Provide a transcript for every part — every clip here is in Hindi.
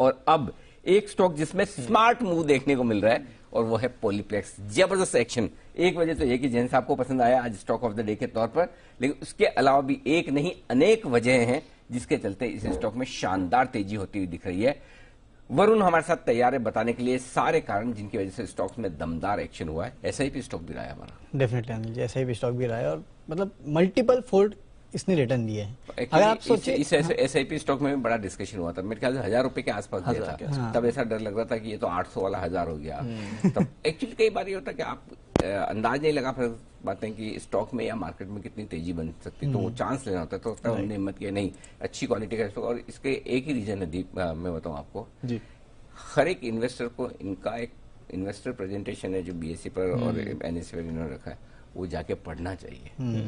और अब एक स्टॉक जिसमें स्मार्ट मूव देखने को मिल रहा है और वो है पॉलीप्लेक्स जबरदस्त एक्शन एक वजह तो ये कि जैन साहब को पसंद आया आज स्टॉक ऑफ द डे के तौर पर लेकिन उसके अलावा भी एक नहीं अनेक वजह हैं जिसके चलते इस स्टॉक में शानदार तेजी होती हुई दिख रही है वरुण हमारे साथ तैयार है बताने के लिए सारे कारण जिनकी वजह से स्टॉक्स में दमदार एक्शन हुआ है एसआईपी स्टॉक भी रहा है हमारा डेफिनेटली एसआईपी स्टॉक भी रहा है और मतलब मल्टीपल फोल्ड इसने रिटर्न दिए हैं अगर आप सोचे इस एस आई पी स्टॉक में बड़ा डिस्कशन हुआ था मेरे ख्याल से हजार रुपए के आसपास दिया था हाँ। तब ऐसा डर लग रहा था कि ये तो 800 वाला हजार हो गया हम्म। तब एक्चुअली कई बार ये होता कि आप अंदाज नहीं लगा पाते हैं कि स्टॉक में या मार्केट में कितनी तेजी बन सकती है तो वो चांस हम्म। लेना होता है तो तब हमने हिम्मत किया नहीं अच्छी क्वालिटी का स्टॉक और इसके एक ही रीजन है दीप मैं बताऊँ आपको हर एक इन्वेस्टर को इनका एक इन्वेस्टर प्रेजेंटेशन है जो बीएससी e पर और एनएससी हम्म। e पर इन्होंने रखा है वो जाके पढ़ना चाहिए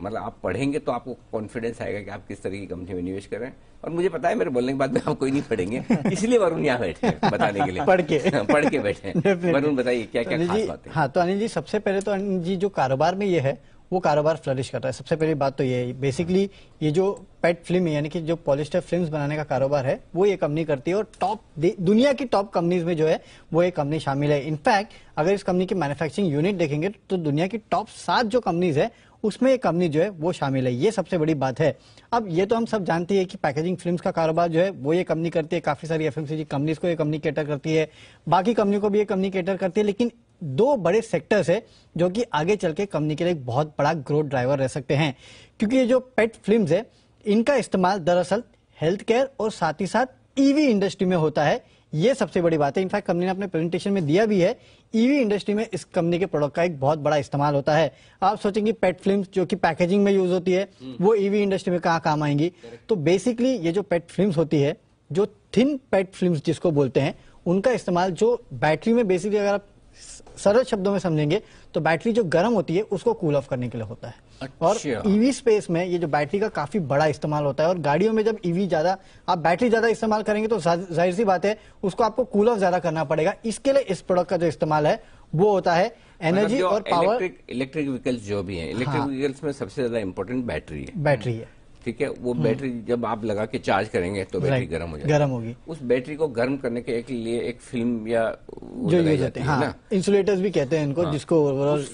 मतलब आप पढ़ेंगे तो आपको कॉन्फिडेंस आएगा कि आप किस तरह की कंपनी में निवेश कर रहे हैं और मुझे पता है मेरे बोलने के बाद में आप कोई नहीं पढ़ेंगे इसलिए वरुण यहाँ बैठे बताने के लिए पढ़ के हाँ, पढ़ के बैठे वरुण बताइए क्या क्या तो खास हाँ तो अनिल जी सबसे पहले तो अनिल जी जो कारोबार में ये है वो कारोबार फ्लरिश करता है सबसे पहली बात तो ये है बेसिकली ये जो पेट फिल्म यानी कि जो पॉलिस्टर फिल्म्स बनाने का कारोबार है वो ये कंपनी करती है और टॉप दुनिया की टॉप कंपनीज में जो है वो ये कंपनी शामिल है इनफैक्ट अगर इस कंपनी की मैन्युफैक्चरिंग यूनिट देखेंगे तो दुनिया की टॉप सात जो कंपनीज है उसमें ये कंपनी जो है वो शामिल है ये सबसे बड़ी बात है अब ये तो हम सब जानते हैं कि पैकेजिंग फिल्म्स का कारोबार जो है वो ये कंपनी करती है काफी सारी एफ कंपनीज को ये कंपनी कैटर करती है बाकी कंपनी को भी ये कंपनी कैटर करती है लेकिन दो बड़े सेक्टर्स है जो कि आगे चल के कंपनी के लिए एक बहुत बड़ा ग्रोथ ड्राइवर रह सकते हैं क्योंकि ये जो पेट फिल्म है इनका इस्तेमाल दरअसल हेल्थ केयर और साथ ही साथ ईवी e इंडस्ट्री में होता है ये सबसे बड़ी बात है इनफैक्ट कंपनी ने अपने प्रेजेंटेशन में दिया भी है ईवी e इंडस्ट्री में इस कंपनी के प्रोडक्ट का एक बहुत बड़ा इस्तेमाल होता है आप सोचेंगे पेट फिल्म जो कि पैकेजिंग में यूज होती है हम्म। वो ईवी e इंडस्ट्री में कहा काम आएंगी तो बेसिकली ये जो पेट फिल्म होती है जो थिन पेट फिल्म जिसको बोलते हैं उनका इस्तेमाल जो बैटरी में बेसिकली अगर आप सरल शब्दों में समझेंगे तो बैटरी जो गर्म होती है उसको कूल ऑफ करने के लिए होता है अच्छा। और ईवी स्पेस में ये जो बैटरी का काफी बड़ा इस्तेमाल होता है और गाड़ियों में जब ईवी e ज्यादा आप बैटरी ज्यादा इस्तेमाल करेंगे तो जाहिर सी बात है उसको आपको कूल ऑफ ज्यादा करना पड़ेगा इसके लिए इस प्रोडक्ट का जो इस्तेमाल है वो होता है एनर्जी मतलब और पावर इलेक्ट्रिक व्हीकल्स जो भी है इलेक्ट्रिक व्हीकल्स में सबसे ज्यादा इंपोर्टेंट बैटरी है बैटरी है ठीक है वो हम्म। बैटरी जब आप लगा के चार्ज करेंगे तो बैटरी गर्म हो जाएगी गर्म होगी उस बैटरी को गर्म करने के एक लिए एक फिल्म या जो यूज होते हैं हाँ, इंसुलेटर्स भी कहते हैं इनको हाँ, जिसको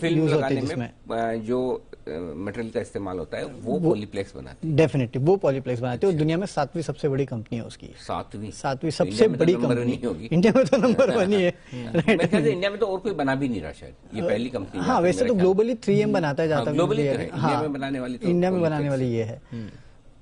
फिल्म होती है जो मटेरियल का इस्तेमाल होता है वो, पॉलीप्लेक्स बनाती है डेफिनेटली वो पॉलीप्लेक्स बनाती है दुनिया में सातवीं सबसे बड़ी कंपनी है उसकी सातवीं सातवीं सबसे तो बड़ी कंपनी होगी इंडिया में तो नंबर वन ही है इंडिया में तो और कोई बना भी नहीं रहा शायद ये पहली कंपनी हाँ वैसे तो ग्लोबली थ्री हम्म। बनाता हाँ, है जाता तो ग्लोबली हाँ, बनाने वाली इंडिया तो में बनाने वाली ये है हम्म।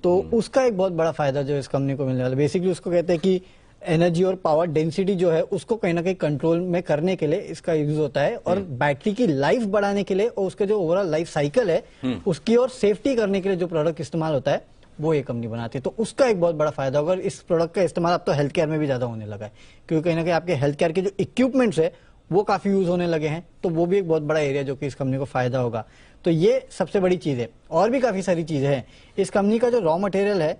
तो उसका एक बहुत बड़ा फायदा जो इस कंपनी को मिलने वाला बेसिकली उसको कहते हैं कि एनर्जी और पावर डेंसिटी जो है उसको कहीं ना कहीं कंट्रोल में करने के लिए इसका यूज होता है और हम्म। बैटरी की लाइफ बढ़ाने के लिए और उसका जो ओवरऑल लाइफ साइकिल है हम्म। उसकी और सेफ्टी करने के लिए जो प्रोडक्ट इस्तेमाल होता है वो ये कंपनी बनाती है तो उसका एक बहुत बड़ा फायदा होगा इस प्रोडक्ट का इस्तेमाल अब तो हेल्थ केयर में भी ज्यादा होने लगा है क्योंकि कहीं ना कहीं आपके हेल्थ केयर के जो इक्विपमेंट्स है वो काफी यूज होने लगे हैं तो वो भी एक बहुत बड़ा एरिया जो कि इस कंपनी को फायदा होगा तो ये सबसे बड़ी चीज है और भी काफी सारी चीजें हैं इस कंपनी का जो रॉ मटेरियल है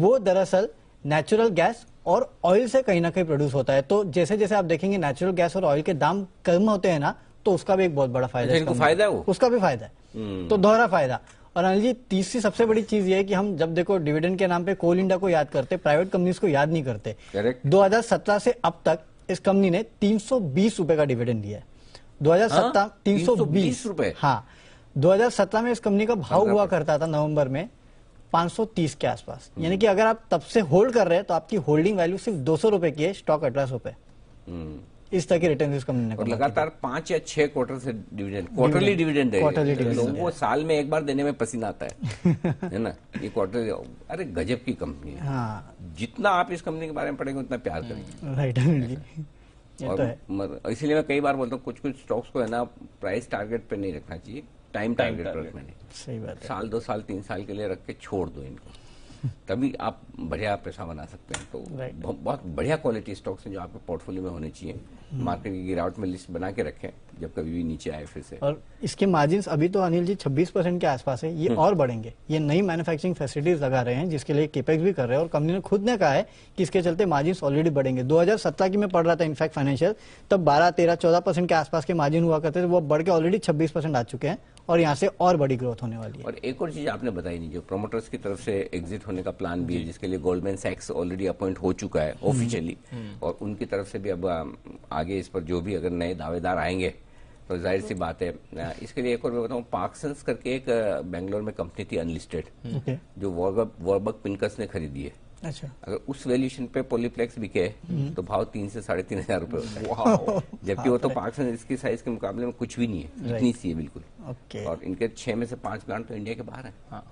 वो दरअसल नेचुरल गैस और ऑयल से कहीं ना कहीं प्रोड्यूस होता है तो जैसे जैसे आप देखेंगे नेचुरल गैस और ऑयल के दाम कम होते हैं ना तो उसका भी एक बहुत बड़ा फायदा है अच्छा, फायदा है उसका भी फायदा है हम्म। तो दोहरा फायदा और अनिल जी तीसरी सबसे बड़ी चीज ये है कि हम जब देखो डिविडेंड के नाम पे कोल इंडिया को याद करते प्राइवेट कंपनीज को याद नहीं करते दो से अब तक इस कंपनी ने तीन रुपए का डिविडेंड दिया है दो हजार सत्रह हाँ? तीन सौ बीस रूपए हाँ सत्रह में इस कंपनी का भाव हुआ करता था नवंबर में 530 के आसपास हम्म। यानी कि अगर आप तब से होल्ड कर रहे हैं तो आपकी होल्डिंग वैल्यू सिर्फ दो सौ रुपए की है स्टॉक अठारह सौ इस तरह की रिटर्न लगातार पांच या छह क्वार्टर से डिविडेंड क्वार्टरली डिविडेंड दे क्वार्टरली डिविडेंड वो साल में एक बार देने में पसीना आता है है ना ये क्वार्टर अरे गजब की कंपनी है हाँ। जितना आप इस कंपनी के बारे में पढ़ेंगे उतना प्यार करेंगे हम्म। हाँ तो राइट और इसलिए मैं कई बार बोलता हूँ कुछ कुछ स्टॉक्स को है ना प्राइस टारगेट पे नहीं रखना चाहिए टाइम टारगेट सही बात है साल दो साल तीन साल के लिए रख के छोड़ दो इनको तभी आप बढ़िया पैसा बना सकते हैं तो बहुत बढ़िया क्वालिटी स्टॉक्स हैं जो आपके पोर्टफोलियो में होने चाहिए मार्केट hmm. की गिरावट में लिस्ट बना के रखें जब कभी भी नीचे आए फिर से और इसके मार्जिन अभी तो अनिल जी 26 परसेंट के आसपास है ये hmm. और बढ़ेंगे ये नई मैन्युफैक्चरिंग फैसिलिटीज लगा रहे हैं जिसके लिए केपेक्स भी कर रहे हैं और कंपनी ने खुद ने कहा है कि इसके चलते मार्जिन ऑलरेडी बढ़ेंगे दो की मैं पढ़ रहा था इनफैक्ट फाइनेंशियल तब बारह तेरह चौदह परसेंट के आसपास के मार्जिन हुआ करते थे वो बढ़ के ऑलरेडी छब्बीस परसेंट आ चुके हैं और यहाँ से और बड़ी ग्रोथ होने वाली है और एक और चीज आपने बताई नहीं जो प्रोमोटर्स की तरफ से एग्जिट होने का प्लान भी है जिसके लिए गोल्डमैन सैक्स ऑलरेडी अपॉइंट हो चुका है ऑफिशियली हम्म। हम्म। और उनकी तरफ से भी अब आगे इस पर जो भी अगर नए दावेदार आएंगे तो जाहिर सी बात है इसके लिए एक और मैं बताऊँ पार्कसन्स करके एक बेंगलोर में कंपनी थी अनलिस्टेड जो वॉर्बक पिनकस ने खरीदी है अच्छा अगर उस वैल्यूशन पे पॉलीप्लेक्स बिके हम्म। तो भाव तीन से साढ़े तीन हजार रूपए जबकि वो तो पार्कसन इसकी साइज के मुकाबले में कुछ भी नहीं है इतनी सी है बिल्कुल ओके और इनके छह में से पांच प्लांट तो इंडिया के बाहर है हाँ।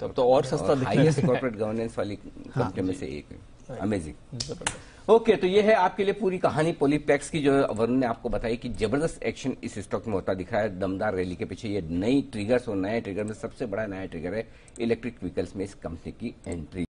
तो, तो और सस्ता हाईएस्ट कॉर्पोरेट गवर्नेंस वाली कंपनी हाँ, में से एक है अमेजिंग ओके तो ये है आपके लिए पूरी कहानी पोलीपैक्स की जो वरुण ने आपको बताई कि जबरदस्त एक्शन इस स्टॉक में होता दिखा है दमदार रैली के पीछे ये नई ट्रिगर्स और नए ट्रिगर में सबसे बड़ा नया ट्रिगर है इलेक्ट्रिक व्हीकल्स में इस कंपनी की एंट्री